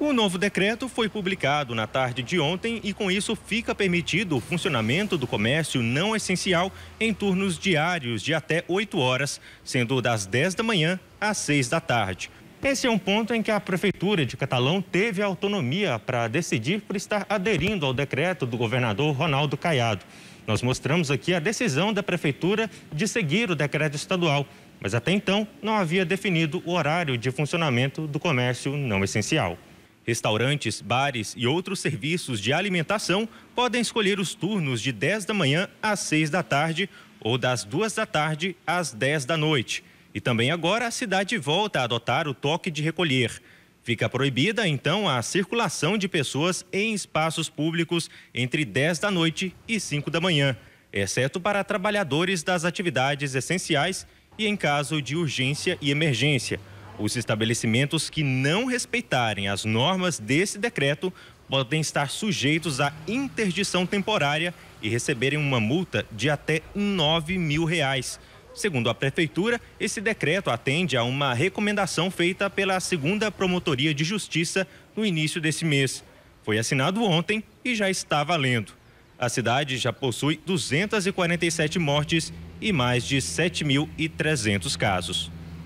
O novo decreto foi publicado na tarde de ontem e, com isso, fica permitido o funcionamento do comércio não essencial em turnos diários de até 8 horas, sendo das 10 da manhã às 6 da tarde. Esse é um ponto em que a Prefeitura de Catalão teve autonomia para decidir por estar aderindo ao decreto do governador Ronaldo Caiado. Nós mostramos aqui a decisão da Prefeitura de seguir o decreto estadual, mas até então não havia definido o horário de funcionamento do comércio não essencial. Restaurantes, bares e outros serviços de alimentação podem escolher os turnos de 10 da manhã às 6 da tarde ou das 2 da tarde às 10 da noite. E também agora a cidade volta a adotar o toque de recolher. Fica proibida então a circulação de pessoas em espaços públicos entre 10 da noite e 5 da manhã, exceto para trabalhadores das atividades essenciais e em caso de urgência e emergência. Os estabelecimentos que não respeitarem as normas desse decreto podem estar sujeitos à interdição temporária e receberem uma multa de até 9 mil reais. Segundo a Prefeitura, esse decreto atende a uma recomendação feita pela segunda Promotoria de Justiça no início desse mês. Foi assinado ontem e já está valendo. A cidade já possui 247 mortes e mais de 7.300 casos.